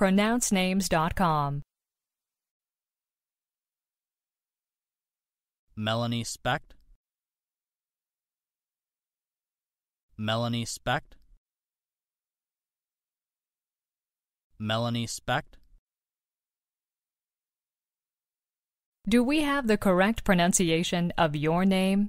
pronouncenames.com. Melanie Specht Melanie Specht Melanie Specht Do we have the correct pronunciation of your name?